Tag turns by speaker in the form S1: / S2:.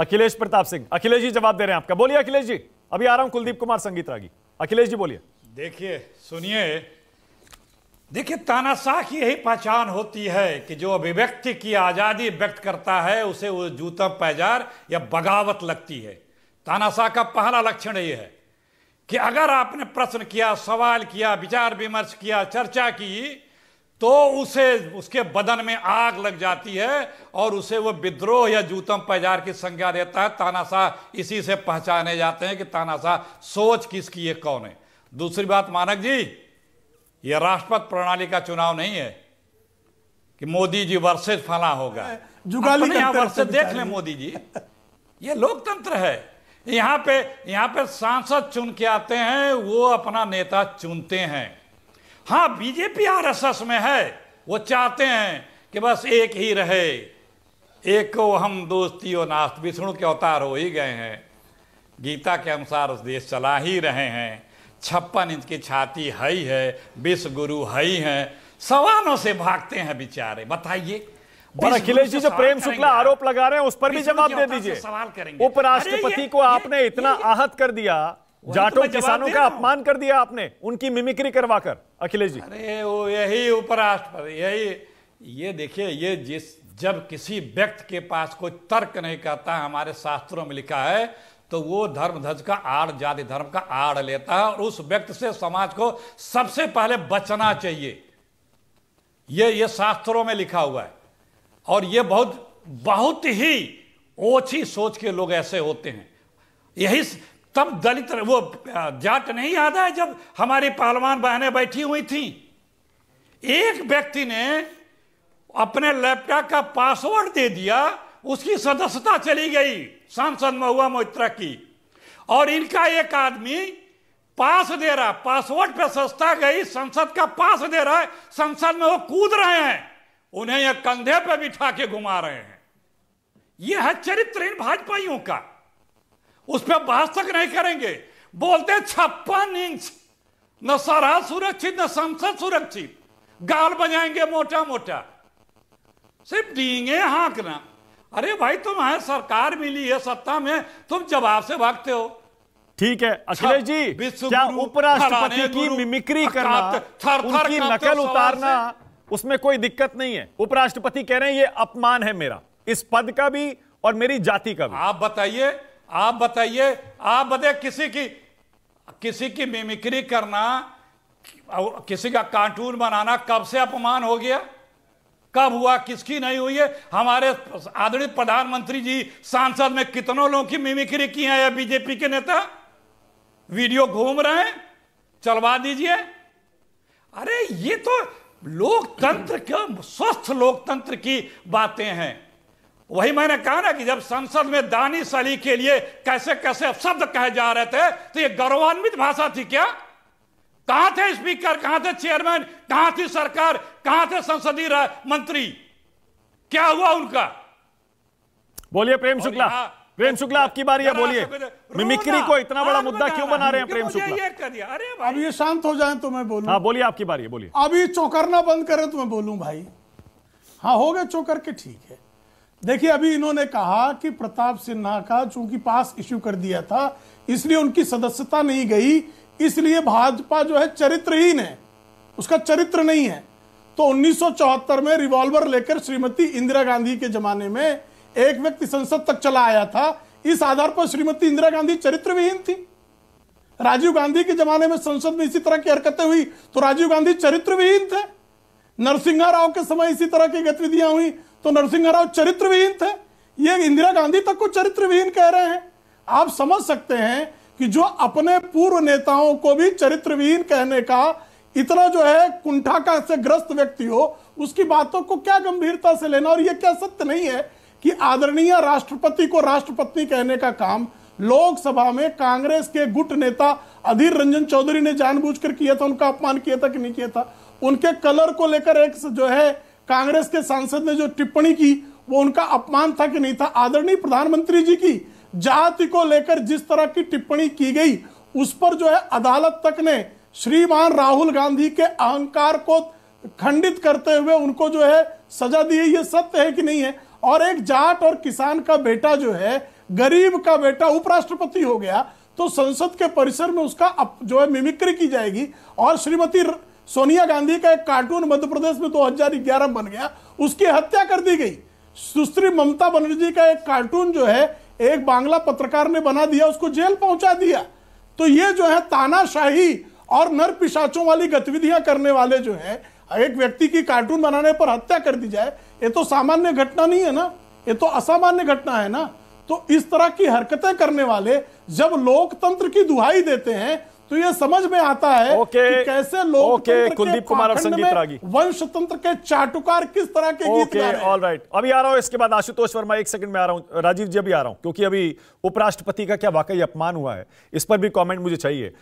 S1: अखिलेश प्रताप सिंह अखिलेश जी जवाब दे रहे हैं आपका बोलिए अखिलेश जी अभी आ रहा हूं कुलदीप कुमार संगीत
S2: रागी अखिलेश जी बोलिए देखिए सुनिए देखिए तानाशाह की यही पहचान होती है कि जो अभिव्यक्ति की आज़ादी व्यक्त करता है उसे वो जूता पैजार या बगावत लगती है तानाशाह का पहला लक्षण ये है कि अगर आपने प्रश्न किया सवाल किया विचार विमर्श किया चर्चा की तो उसे उसके बदन में आग लग जाती है और उसे वो विद्रोह या जूतम पैजार की संज्ञा देता है तानाशाह इसी से पहचाने जाते हैं कि तानाशाह सोच किसकी है कौन है दूसरी बात मानक जी यह राष्ट्रपति प्रणाली का चुनाव नहीं है कि मोदी जी वर्षे फला होगा जुगाली वर्षे देख ले मोदी जी ये लोकतंत्र है यहां पे यहां पे सांसद चुन के आते हैं वो अपना नेता चुनते हैं हाँ बीजेपी आरएसएस में है वो चाहते हैं कि बस एक ही रहे एक को हम दोस्ती और नास्त विष्णु के अवतार हो ही गए हैं गीता के अनुसार उस देश चला ही रहे हैं छप्पन इंच की छाती है ही है विश्व गुरु है ही है सवालों से भागते हैं बेचारे बताइए और अखिलेश जी जो प्रेम शुक्ला
S1: आरोप लगा रहे हैं उस पर भी जवाब दे दीजिए सवाल
S2: करेंगे उपराष्ट्रपति को
S1: आपने इतना आहत कर दिया तो जाटों किसानों का अपमान कर दिया आपने उनकी मिमिक्री करवाकर अखिलेश जी
S2: अरे वो यही उपराष्ट्रपति यही ये देखिए ये जिस जब किसी व्यक्ति के पास कोई तर्क नहीं करता हमारे शास्त्रों में लिखा है तो वो धर्म ध्वज का आड़ जाति धर्म का आड़ लेता है और उस व्यक्ति से समाज को सबसे पहले बचना चाहिए ये ये शास्त्रों में लिखा हुआ है और ये बहुत बहुत ही ओछी सोच के लोग ऐसे होते हैं यही तब दलित वो जाट नहीं याद है जब हमारी पहलवान बहने बैठी हुई थी एक व्यक्ति ने अपने लैपटॉप का पासवर्ड दे दिया उसकी सदस्यता चली गई सांसद महुआ मोहित्रा की और इनका एक आदमी पास दे रहा पासवर्ड पे सस्ता गई संसद का पास दे रहा है संसद में वो कूद रहे हैं उन्हें यह कंधे पे बिठा के घुमा रहे हैं यह है चरित्रहीन भाजपाइयों का उस पर बहस तक नहीं करेंगे बोलते छप्पन इंच न सरहद सुरक्षित न संसद सुरक्षित गाल बजाएंगे मोटा मोटा सिर्फ डींगे हाँकना अरे भाई तुम सरकार मिली है सत्ता में तुम जवाब से भागते हो ठीक है अखिलेश जी क्या उपराष्ट्रपति की मिमिक्री करना थर, थर, उनकी तो नकल उतारना
S1: उसमें कोई दिक्कत नहीं है उपराष्ट्रपति कह रहे हैं ये अपमान है मेरा इस पद का भी और
S2: मेरी जाति का भी आप बताइए आप बताइए आप बताए किसी की किसी की मिमिक्री करना किसी का कार्टून बनाना कब से अपमान हो गया कब हुआ किसकी नहीं हुई है हमारे आदरणीय प्रधानमंत्री जी सांसद में कितनों लोगों की मिमिक्री की है या बीजेपी के नेता वीडियो घूम रहे हैं चलवा दीजिए अरे ये तो लोकतंत्र क्यों स्वस्थ लोकतंत्र की बातें हैं वही मैंने कहा ना कि जब संसद में दानी सली के लिए कैसे कैसे अपशब्द कहे जा रहे थे तो ये गौरवान्वित भाषा थी क्या कहां थे स्पीकर कहां थे चेयरमैन कहां थी सरकार कहां थे संसदीय मंत्री क्या हुआ उनका बोलिए
S1: प्रेम शुक्ला प्रेम शुक्ला आपकी बारी है बोलिए मिमिक्री को इतना बड़ा मुद्दा क्यों बना रहे हैं प्रेम
S3: शुक्ला अरे अब ये शांत हो जाए तो मैं बोलू हाँ
S1: बोलिए आपकी बारी है बोलिए
S3: अभी चौकरना बंद करें तो मैं बोलू भाई हाँ हो गए चौकर के ठीक है देखिए अभी इन्होंने कहा कि प्रताप सिन्हा का चूंकि पास इश्यू कर दिया था इसलिए उनकी सदस्यता नहीं गई इसलिए भाजपा जो है चरित्रहीन है उसका चरित्र नहीं है तो 1974 में रिवॉल्वर लेकर श्रीमती इंदिरा गांधी के जमाने में एक व्यक्ति संसद तक चला आया था इस आधार पर श्रीमती इंदिरा गांधी चरित्रविहीन थी राजीव गांधी के जमाने में संसद में इसी तरह की हरकतें हुई तो राजीव गांधी चरित्रविहीन थे नरसिंह राव के समय इसी तरह की गतिविधियां हुई तो नरसिंह राव चरित्रविहीन थे ये इंदिरा गांधी तक को चरित्रविहीन कह रहे हैं आप समझ सकते हैं कि जो अपने पूर्व नेताओं को भी चरित्रविहीन कहने का इतना जो है कुंठा का से ग्रस्त व्यक्ति हो उसकी बातों को क्या गंभीरता से लेना और यह क्या सत्य नहीं है कि आदरणीय राष्ट्रपति को राष्ट्रपति कहने का काम लोकसभा में कांग्रेस के गुट नेता अधीर रंजन चौधरी ने जानबूझकर किया था उनका अपमान किया था कि नहीं किया था उनके कलर को लेकर एक जो है कांग्रेस के सांसद ने जो टिप्पणी की वो उनका अपमान था कि नहीं था आदरणीय प्रधानमंत्री जी की जाति को लेकर जिस तरह की टिप्पणी की गई उस पर जो है अदालत तक ने श्रीमान राहुल गांधी के अहंकार को खंडित करते हुए उनको जो है सजा दी है ये सत्य है कि नहीं है और एक जाट और किसान का बेटा जो है गरीब का बेटा उपराष्ट्रपति हो गया तो संसद के परिसर में उसका जो है मिमिक्री की जाएगी और श्रीमती र... सोनिया गांधी का एक कार्टून मध्य प्रदेश में दो हजार बन गया उसकी हत्या कर दी गई सुश्री ममता बनर्जी का एक कार्टून जो है एक बांग्ला पत्रकार ने बना दिया उसको जेल पहुंचा दिया तो ये जो है तानाशाही और नर पिशाचों वाली गतिविधियां करने वाले जो है एक व्यक्ति की कार्टून बनाने पर हत्या कर दी जाए ये तो सामान्य घटना नहीं है ना ये तो असामान्य घटना है ना तो इस तरह की हरकतें करने वाले जब लोकतंत्र की दुहाई देते हैं तो ये समझ में आता है कि कैसे लोग ओके, कुलदीप कुमार और संगीत रागी वंश तंत्र के चाटुकार किस तरह के ओके गीत गा रहे ऑल
S1: राइट अभी आ रहा हूं इसके बाद आशुतोष वर्मा एक सेकंड में आ रहा हूं राजीव जी अभी आ रहा हूं क्योंकि अभी उपराष्ट्रपति का क्या वाकई अपमान हुआ है इस पर भी कॉमेंट मुझे चाहिए